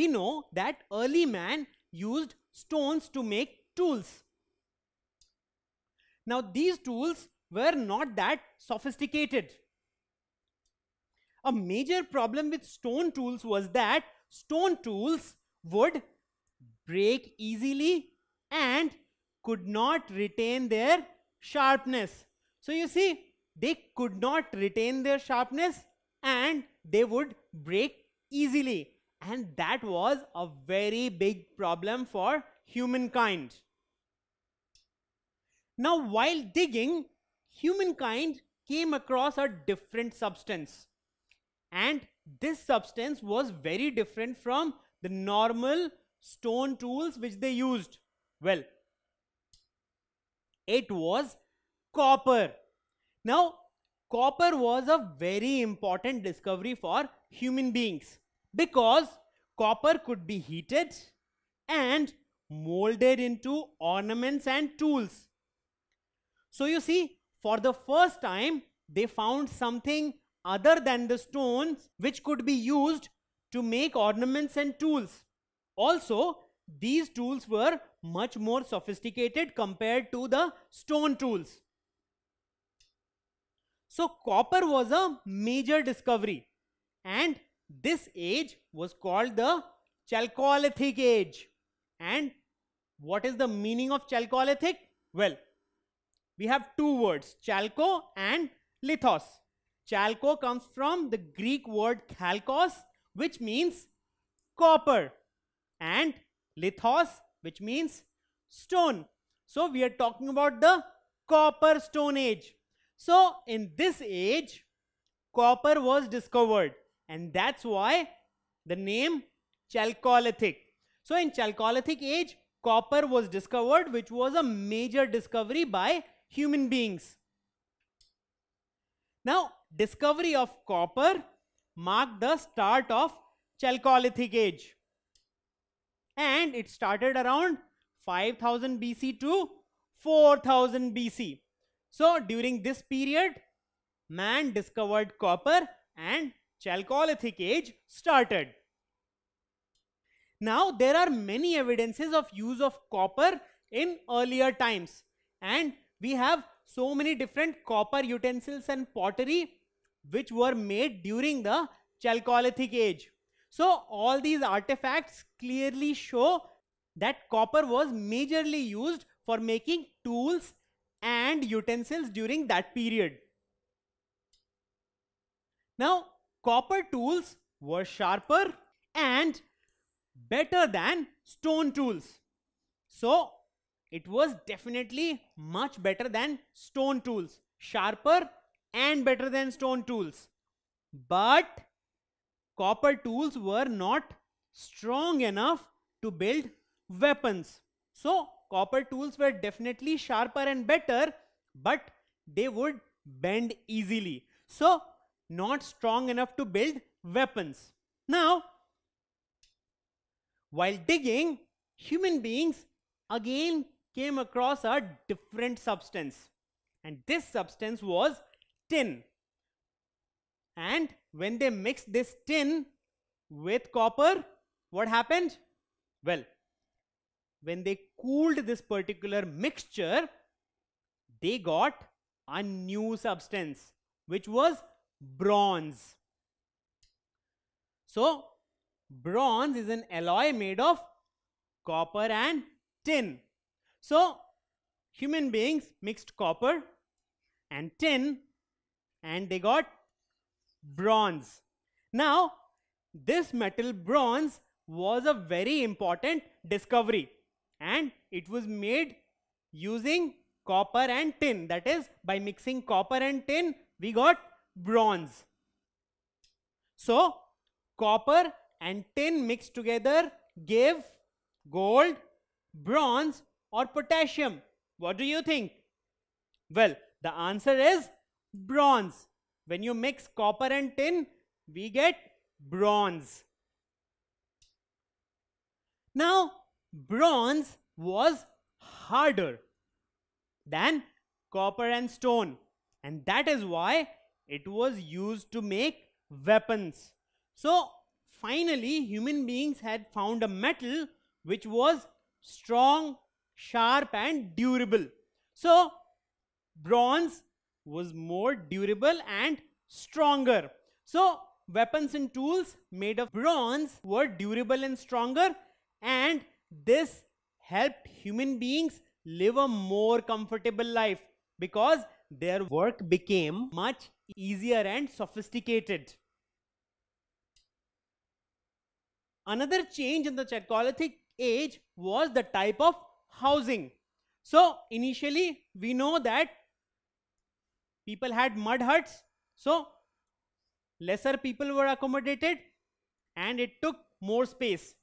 We know that early man used stones to make tools. Now these tools were not that sophisticated. A major problem with stone tools was that stone tools would break easily and could not retain their sharpness. So you see, they could not retain their sharpness and they would break easily. And that was a very big problem for humankind. Now, while digging, humankind came across a different substance. And this substance was very different from the normal stone tools which they used. Well, it was copper. Now, copper was a very important discovery for human beings because copper could be heated and molded into ornaments and tools. So you see, for the first time, they found something other than the stones which could be used to make ornaments and tools. Also, these tools were much more sophisticated compared to the stone tools. So copper was a major discovery and this age was called the Chalcolithic age. And what is the meaning of Chalcolithic? Well, we have two words, chalco and lithos. Chalco comes from the Greek word chalcos, which means copper, and lithos, which means stone. So we are talking about the copper stone age. So in this age, copper was discovered and that's why the name Chalcolithic. So in Chalcolithic age, copper was discovered, which was a major discovery by human beings. Now, discovery of copper marked the start of Chalcolithic age. And it started around 5000 BC to 4000 BC. So, during this period, man discovered copper and Chalcolithic age started. Now there are many evidences of use of copper in earlier times and we have so many different copper utensils and pottery which were made during the Chalcolithic age. So all these artifacts clearly show that copper was majorly used for making tools and utensils during that period. Now copper tools were sharper and better than stone tools. So it was definitely much better than stone tools, sharper and better than stone tools. But copper tools were not strong enough to build weapons. So copper tools were definitely sharper and better, but they would bend easily. So not strong enough to build weapons. Now, while digging, human beings again came across a different substance. And this substance was tin. And when they mixed this tin with copper, what happened? Well, when they cooled this particular mixture, they got a new substance, which was bronze. So, bronze is an alloy made of copper and tin. So, human beings mixed copper and tin and they got bronze. Now, this metal bronze was a very important discovery and it was made using copper and tin that is by mixing copper and tin we got bronze. So copper and tin mixed together gave gold, bronze or potassium. What do you think? Well, the answer is bronze. When you mix copper and tin, we get bronze. Now, bronze was harder than copper and stone. And that is why it was used to make weapons. So finally human beings had found a metal which was strong, sharp and durable. So bronze was more durable and stronger. So weapons and tools made of bronze were durable and stronger and this helped human beings live a more comfortable life because their work became much easier and sophisticated. Another change in the Chalcolithic age was the type of housing. So initially we know that people had mud huts. So lesser people were accommodated and it took more space.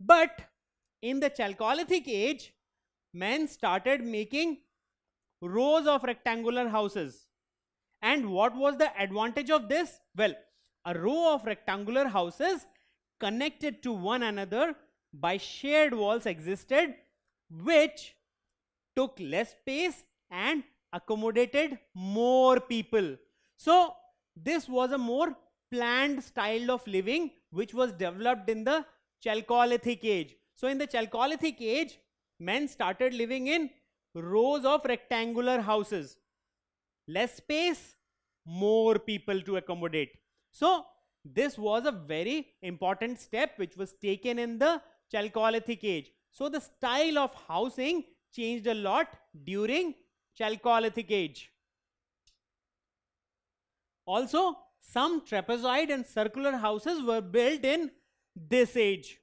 But in the Chalcolithic age, men started making rows of rectangular houses. And what was the advantage of this? Well, a row of rectangular houses connected to one another by shared walls existed which took less space and accommodated more people. So this was a more planned style of living which was developed in the Chalcolithic age. So in the Chalcolithic age, men started living in rows of rectangular houses less space, more people to accommodate. So this was a very important step which was taken in the Chalcolithic age. So the style of housing changed a lot during Chalcolithic age. Also, some trapezoid and circular houses were built in this age.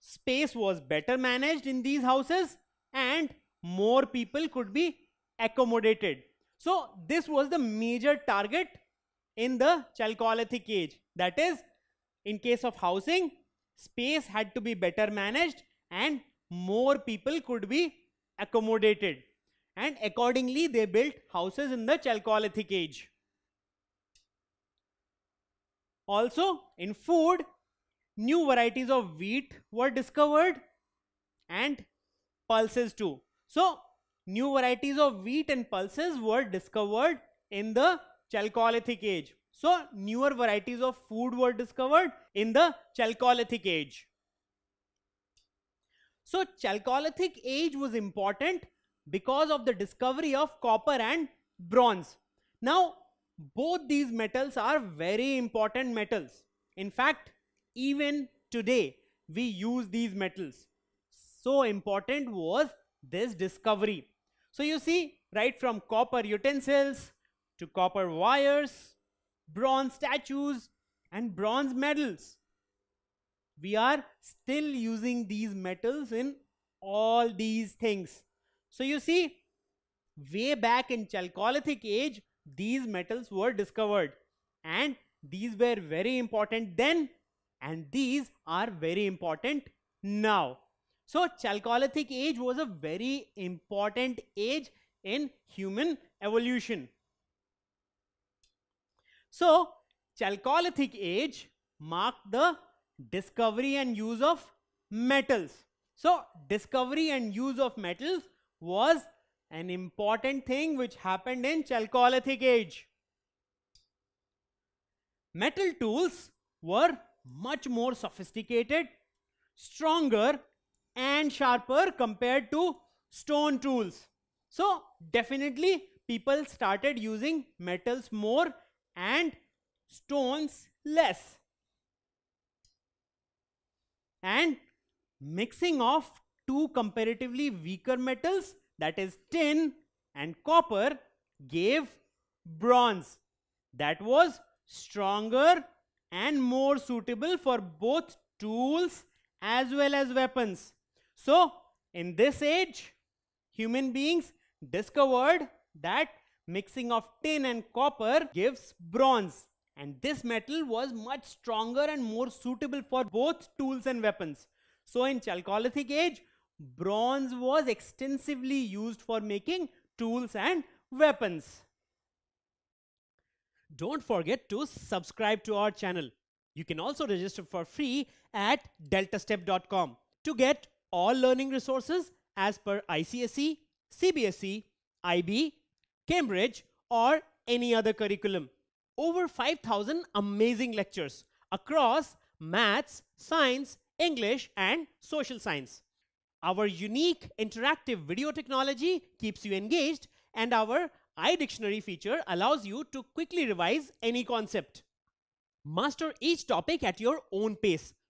Space was better managed in these houses and more people could be accommodated. So this was the major target in the Chalcolithic age. That is, in case of housing, space had to be better managed and more people could be accommodated. And accordingly, they built houses in the Chalcolithic age. Also, in food, new varieties of wheat were discovered and pulses too. So, new varieties of wheat and pulses were discovered in the Chalcolithic age. So, newer varieties of food were discovered in the Chalcolithic age. So, Chalcolithic age was important because of the discovery of copper and bronze. Now, both these metals are very important metals. In fact, even today, we use these metals. So important was this discovery. So you see, right from copper utensils to copper wires, bronze statues, and bronze medals. We are still using these metals in all these things. So you see, way back in Chalcolithic age, these metals were discovered and these were very important then and these are very important now. So Chalcolithic age was a very important age in human evolution. So Chalcolithic age marked the discovery and use of metals. So discovery and use of metals was an important thing which happened in Chalcolithic age. Metal tools were much more sophisticated, stronger and sharper compared to stone tools. So definitely people started using metals more and stones less. And mixing of two comparatively weaker metals that is tin and copper gave bronze that was stronger and more suitable for both tools as well as weapons. So, in this age, human beings discovered that mixing of tin and copper gives bronze and this metal was much stronger and more suitable for both tools and weapons. So in Chalcolithic age, bronze was extensively used for making tools and weapons. Don't forget to subscribe to our channel. You can also register for free at deltastep.com to get all learning resources as per ICSE, CBSE, IB, Cambridge or any other curriculum. Over 5,000 amazing lectures across maths, science, English and social science. Our unique interactive video technology keeps you engaged and our iDictionary feature allows you to quickly revise any concept. Master each topic at your own pace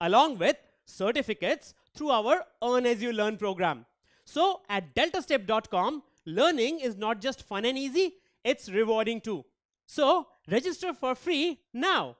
along with certificates through our Earn As You Learn program. So at deltastep.com, learning is not just fun and easy, it's rewarding too. So register for free now.